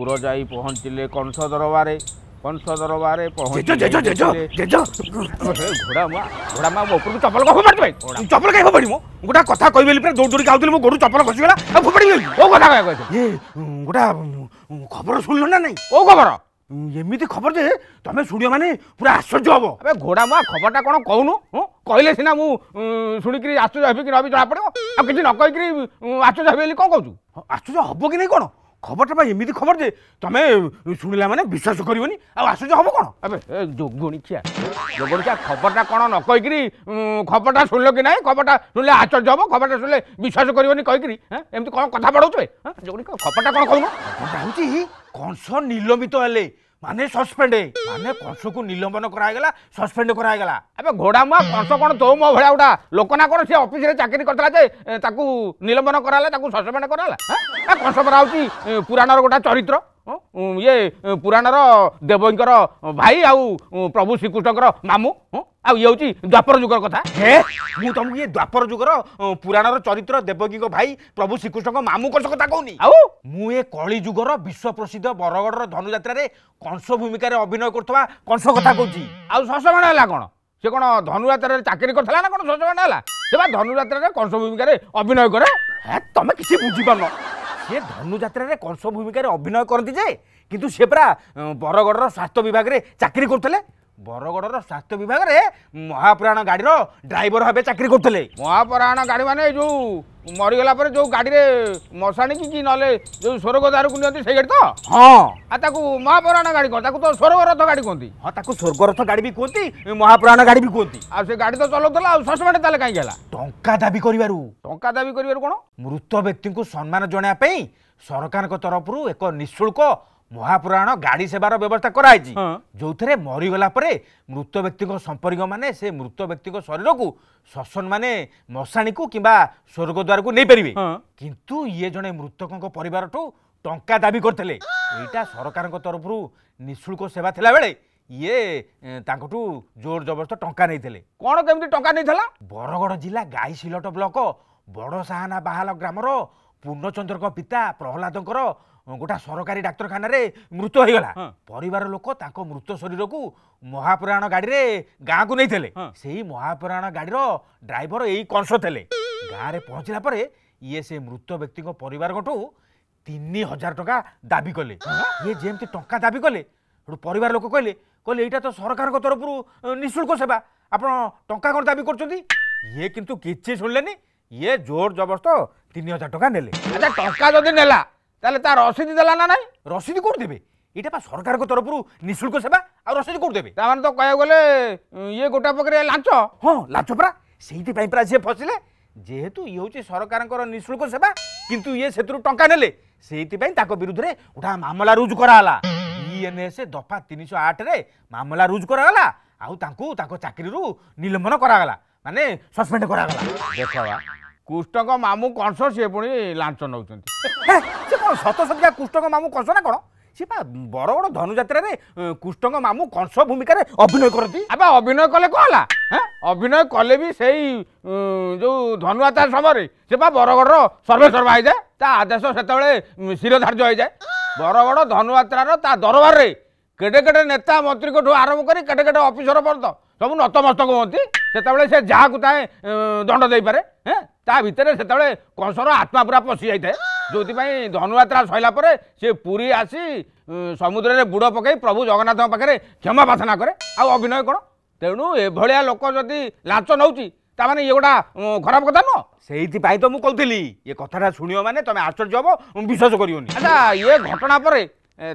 କର୍ତ୍ତାରପୁର ଯାଇ ପହଞ୍ଚିଲେ କଂସ ଦରବାରେ କଂସ ଦରବାରେ ପହଞ୍ଚିଲେ ଘୋଡ଼ା ମା ଘୋଡ଼ା ମା ଉପରକୁ ଚପଲ କଣ ଫୋପାଡ଼ି ଦେବେ ଚପଲ କାହିଁ ଫୋପାଡ଼ି ମୁଁ ଗୋଟା କଥା କହିବେଲି ପୁରା ଦୌଡ଼ି ଦୌଡ଼ିକି ଆଉଥିଲି ମୋ ଗୋଡ଼ରୁ ଚପଲ ଖସିଗଲା ଆଉ ଫୋପାଡ଼ି ଦେଲି କୋଉ କଥା କହିବା କହିଛ ଗୋଟା ଖବର ଶୁଣିଲ ନା ନାଇଁ କୋଉ ଖବର ଏମିତି ଖବର ଯେ ତମେ ଶୁଣିବ ମାନେ ପୁରା ଆଶ୍ଚର୍ଯ୍ୟ ହବ ଆବେ ଘୋଡ଼ା ମା ଖବରଟା କ'ଣ କହୁନୁ କହିଲେ ସିନା ମୁଁ ଶୁଣିକିରି ଆଶ୍ଚର୍ଯ୍ୟ ହେବି କି ନ ହେବି ଜଣାପଡ଼ିବ ଆଉ କିଛି ନ କହିକିରି ଆଶ୍ଚର୍ଯ୍ୟ ହେବି ବୋଲି କ'ଣ କହୁଛୁ ଆଶ୍ଚର୍ଯ୍ୟ ହବ କି ନାହିଁ କ'ଣ খবরটা পা এমিতি খবর যে তুমি শুনিলা মানে বিশ্বাস করবনি আশ্চর্য হব কোণ এবে যোগণিকিয়া যোগণিকিয়া খবরটা কোণ ন কইকি খবরটা শুনল কি না খবরটা শুনলে আশ্চর্য হব খবরটা শুনলে বিশ্বাস করবনি কইকি হ্যাঁ এমতি কোণ কথা বড়াউছে হ্যাঁ যোগণিকা খবরটা কোণ কইনো খবরটা হচ্ছে কংস নিলম্বিত হলে माने सस्पेंड माने कंस को निलंबन कराइला सस्पेंड करागला अबे घोड़ा मुआ कंस कौन तो मो भड़ा उठा लोकना कौन सी अफिस चाकरी करतला निलंबन कराला ताकू सस्पेंड कराला हां कंस पराउची पुराणर गोटा चरित्र ଇଏ ପୁରାଣର ଦେବଙ୍କର ଭାଇ ଆଉ ପ୍ରଭୁ ଶ୍ରୀକୃଷ୍ଣଙ୍କର ମାମୁ ଆଉ ଇଏ ହେଉଛି ଦ୍ୱାପର ଯୁଗର କଥା ହେ ମୁଁ ତମକୁ ଇଏ ଦ୍ୱାପର ଯୁଗର ପୁରାଣର ଚରିତ୍ର ଦେବଗୀଙ୍କ ଭାଇ ପ୍ରଭୁ ଶ୍ରୀକୃଷ୍ଣଙ୍କ ମାମୁ କଂସ କଥା କହୁନି ଆଉ ମୁଁ ଏ କଳି ଯୁଗର ବିଶ୍ୱ ପ୍ରସିଦ୍ଧ ବରଗଡ଼ର ଧନୁଯାତ୍ରାରେ କଂସ ଭୂମିକାରେ ଅଭିନୟ କରୁଥିବା କଂସ କଥା କହୁଛି ଆଉ ଶଶମାଣ ହେଲା କ'ଣ ସେ କ'ଣ ଧନୁଯାତ୍ରାରେ ଚାକିରି କରିଥିଲା ନା କ'ଣ ଶଶମାଣ ହେଲା ସେ ବା ଧନୁଯାତ୍ରାରେ କଂସ ଭୂମିକାରେ ଅଭିନୟ କରେ ହେ ତମେ କିଛି ବୁଝିପାରୁନ সি ধনুযাত্রার কংস ভূমিকার অভিনয় করতে যে কিন্তু সে পুরা বরগড়র স্বাস্থ্য বিভাগে চাকরি করলে বরগড়র স্বাস্থ্য বিভাগে মহাপুরাণ গাড়ির ড্রাইভর ভাবে চাকরি করলে মহাপুরাণ গাড়ি মানে এই যে মরিগলা পরে যে গাড়ি মশাণী কি নলে যে স্বর্গ দ্বারকু নিয়ন্তি সেই গাড়ি তো হ্যাঁ আর তাকে মহাপুরাণ গাড়ি কহ তাকে তো স্বর্গরথ গাড়ি কুহতি হ্যাঁ তাকে স্বর্গরথ গাড়ি বি কুহতি মহাপুরাণ গাড়ি বি কুহতি আর সে গাড়ি তো চলাউলা আর সসপেন্ড তাহলে কাই গেলা টঙ্কা দাবি করিবারু টঙ্কা দাবি করিবারু কোন মৃত ব্যক্তিকে সম্মান জনাইয়া পাই সরকারଙ୍କ ତରଫରୁ ଏକ ନିଃଶୁଳ୍କ ମହାପୁରାଣ ଗାଡ଼ି ସେବାର ବ୍ୟବସ୍ଥା କରାହେଇଛି ଯେଉଁଥିରେ ମରିଗଲା ପରେ ମୃତ ବ୍ୟକ୍ତିଙ୍କ ସମ୍ପର୍କୀୟମାନେ ସେ ମୃତ ବ୍ୟକ୍ତିଙ୍କ ଶରୀରକୁ ଶସନ ମାନେ ମଶାଣୀକୁ କିମ୍ବା ସ୍ୱର୍ଗଦ୍ୱାରକୁ ନେଇପାରିବେ କିନ୍ତୁ ଇଏ ଜଣେ ମୃତକଙ୍କ ପରିବାରଠୁ ଟଙ୍କା ଦାବି କରିଥିଲେ ଏଇଟା ସରକାରଙ୍କ ତରଫରୁ ନିଃଶୁଳ୍କ ସେବା ଥିଲାବେଳେ ଇଏ ତାଙ୍କଠୁ ଜୋର ଜବରଦସ୍ତ ଟଙ୍କା ନେଇଥିଲେ କ'ଣ କେମିତି ଟଙ୍କା ନେଇଥିଲା ବରଗଡ଼ ଜିଲ୍ଲା ଗାଈସିଲଟ ବ୍ଲକ ବଡ଼ସାହାନା ବାହାଲ ଗ୍ରାମର ପୂର୍ଣ୍ଣଚନ୍ଦ୍ରଙ୍କ ପିତା ପ୍ରହଲ୍ଲାଦଙ୍କର গোটা সরকারি ডাক্তারখানায় মৃত হয়েগলা পরিবার লোক তাঁর মৃত শরীরকু মহাপুরাণ গাড়ি গাঁকু নিয়ে সেই মহাপুরাণ গাড়ির ড্রাইভর এই কংস লে গাঁরে পৌঁছলা পরে ইয়ে সে মৃত ব্যক্তি পরিবারঠু ତିନି ହଜାର ଟଙ୍କା ଦାବି କଲେ ଇଏ ଯେମିତି ଟଙ୍କା ଦାବି କଲେ ସେଠୁ ପରିବାର ଲୋକ କହିଲେ କହିଲେ ଏଇଟା ତ ସରକାରଙ୍କ ତରଫରୁ ନିଃଶୁଳ୍କ ସେବା ଆପଣ ଟଙ୍କା କ'ଣ ଦାବି କରୁଛନ୍ତି ଇଏ କିନ୍ତୁ କିଛି ଶୁଣିଲେନି ଇଏ ଜୋର ଜବରଦସ୍ତ ତିନି ହଜାର ଟଙ୍କା ନେଲେ ଆଚ୍ଛା ଟଙ୍କା ଯଦି ନେଲା ତାହେଲେ ତା ରସିଦ ଦେଲା ନା ନାହିଁ ରସିଦ କେଉଁଠୁ ଦେବେ ଏଇଟା ପା ସରକାରଙ୍କ ତରଫରୁ ନିଃଶୁଳ୍କ ସେବା ଆଉ ରସିଦ କେଉଁଠୁ ଦେବେ ତାମାନେ ତ କହିବାକୁ ଗଲେ ଇଏ ଗୋଟା ପକରେ ଲାଞ୍ଚ ହଁ ଲାଞ୍ଚ ପରା ସେଇଥିପାଇଁ ପରା ସିଏ ଫସିଲେ ଯେହେତୁ ଇଏ ହେଉଛି ସରକାରଙ୍କର ନିଃଶୁଳ୍କ ସେବା କିନ୍ତୁ ଇଏ ସେଥିରୁ ଟଙ୍କା ନେଲେ ସେଇଥିପାଇଁ ତାଙ୍କ ବିରୁଦ୍ଧରେ ଗୋଟା ମାମଲା ରୁଜୁ କରାଗଲା କରାହେଲା ଇଏନ୍ଏସ୍ ଦଫା ତିନିଶହ ଆଠରେ ମାମଲା ରୁଜୁ କରାଗଲା ଆଉ ତାଙ୍କୁ ତାଙ୍କ ଚାକିରିରୁ ନିଲମ୍ବନ କରାଗଲା ମାନେ ସସ୍ପେଣ୍ଡ କରାଗଲା ଦେଖ କୃଷ୍ଣଙ୍କ ମାମୁଁ କଂସ ସିଏ ପୁଣି ଲାଞ୍ଚ ନେଉଛନ୍ତି ସତ ସତିକା କୁଷ୍ଠଙ୍କ ମାମୁଁ କଂସ ନା କ'ଣ ସେ ବା ବଡ଼ ବଡ଼ ଧନୁଯାତ୍ରାରେ କୁଷ୍ଠଙ୍କ ମାମୁଁ କଂସ ଭୂମିକାରେ ଅଭିନୟ କରନ୍ତି ଆବେ ଅଭିନୟ କଲେ କ'ଣ ହେଲା ଅଭିନୟ କଲେ ବି ସେଇ ଯେଉଁ ଧନୁଯାତ୍ରା ସମୟରେ ସେ ବା ବରଗଡ଼ର ସର୍ବେସର୍ବା ହେଇଯାଏ ତା ଆଦେଶ ସେତେବେଳେ ଶିରଧାର୍ଯ୍ୟ ହେଇଯାଏ ବରଗଡ଼ ଧନୁଯାତ୍ରାର ତା ଦରବାରରେ କେଡ଼େ କେଡ଼େ ନେତା ମନ୍ତ୍ରୀଙ୍କଠୁ ଆରମ୍ଭ କରି କେଡ଼େ କେଡ଼େ ଅଫିସର ପର୍ଯ୍ୟନ୍ତ ସବୁ ନତମସ୍ତକ ହୁଅନ୍ତି ସେତେବେଳେ ସେ ଯାହାକୁ ତାଏ ଦଣ୍ଡ ଦେଇପାରେ ହେଁ ତା ଭିତରେ ସେତେବେଳେ କଂସର ଆତ୍ମା ପୁରା ପଶି ଯାଇଥାଏ ଯେଉଁଥିପାଇଁ ଧନୁଯାତ୍ରା ସରିଲା ପରେ ସେ ପୁରୀ ଆସି ସମୁଦ୍ରରେ ବୁଡ଼ ପକାଇ ପ୍ରଭୁ ଜଗନ୍ନାଥଙ୍କ ପାଖରେ କ୍ଷମା ପ୍ରାର୍ଥନା କରେ ଆଉ ଅଭିନୟ କ'ଣ ତେଣୁ ଏଭଳିଆ ଲୋକ ଯଦି ଲାଞ୍ଚ ନେଉଛି ତାମାନେ ଇଏ ଗୋଟା ଖରାପ କଥା ନୁହଁ ସେଇଥିପାଇଁ ତ ମୁଁ କହୁଥିଲି ଏ କଥାଟା ଶୁଣିବ ମାନେ ତମେ ଆଶ୍ଚର୍ଯ୍ୟ ହବ ବିଶ୍ୱାସ କରିବନି ଆଚ୍ଛା ଇଏ ଘଟଣା ପରେ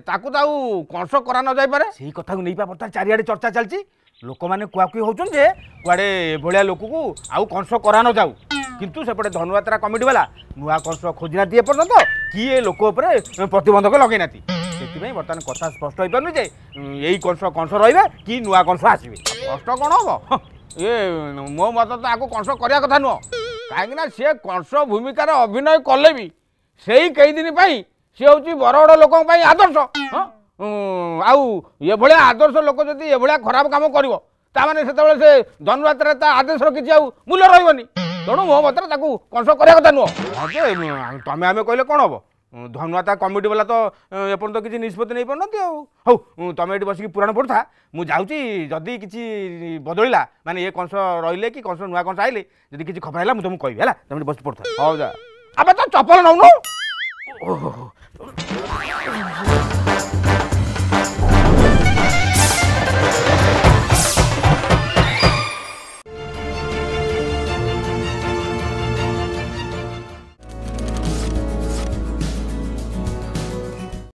ତାକୁ ତ ଆଉ କଂସ କରା ନଯାଇପାରେ ସେଇ କଥାକୁ ନେଇପା ବର୍ତ୍ତମାନ ଚାରିଆଡ଼େ ଚର୍ଚ୍ଚା ଚାଲିଛି ଲୋକମାନେ କୁହାକୁହି ହେଉଛନ୍ତି ଯେ କୁଆଡ଼େ ଏଭଳିଆ ଲୋକକୁ ଆଉ କଂସ କରା ନଯାଉ কিন্তু সেপটে ধনুযাত্রা কমিটিওয়ালা নূয়া কনস্ট্রক খোঁজি না এপর্যন্ত কিয়ে লোক উপরে প্রতিবন্ধক লগাই না ସେଥିପାଇଁ ବର୍ତ୍ତମାନ କଥା ସ୍ପଷ୍ଟ ହୋଇପାରୁନି ଯେ ଏଇ କଂସ କଂସ ରହିବେ କି ନୂଆ କଂସ ଆସିବେ କଷ୍ଟ କ'ଣ ହେବ ଇଏ ମୋ ମତ ତ ଆକୁ କଂସ କରିବା କଥା ନୁହଁ କାହିଁକିନା ସିଏ କଂସ ଭୂମିକାରେ ଅଭିନୟ କଲେ ବି ସେଇ କେଇଦିନ ପାଇଁ ସିଏ ହେଉଛି ବରଗଡ଼ ଲୋକଙ୍କ ପାଇଁ ଆଦର୍ଶ ଆଉ ଏଭଳିଆ ଆଦର୍ଶ ଲୋକ ଯଦି ଏଭଳିଆ ଖରାପ କାମ କରିବ ତାମାନେ ସେତେବେଳେ ସେ ଧନୁଯାତ୍ରାରେ ତା ଆଦେଶର କିଛି ଆଉ ମୂଲ୍ୟ ରହିବନି ତେଣୁ ମୋ ମତରେ ତାକୁ କନସଲ୍ଟ କରିବା କଥା ନୁହଁ ତମେ ଆମେ କହିଲେ କ'ଣ ହେବ ଧନୁଆ ତା କମିଟି ବାଲା ତ ଏପର୍ଯ୍ୟନ୍ତ କିଛି ନିଷ୍ପତ୍ତି ନେଇପାରୁନାହାନ୍ତି ଆଉ ହଉ ତମେ ଏଠି ବସିକି ପୁରାଣ ପଢ଼ୁଥା ମୁଁ ଯାଉଛି ଯଦି କିଛି ବଦଳିଲା ମାନେ ଏ କଂସ ରହିଲେ କି କଂସ ନୂଆ କଂସ ଆଇଲେ ଯଦି କିଛି ଖବର ହେଲା ମୁଁ ତମକୁ କହିବି ହେଲା ତମେ ଏଠି ବସି ପଢ଼ୁଥା ହଉ ଯା ଆମେ ତ ଚପଲ ନଉନୁ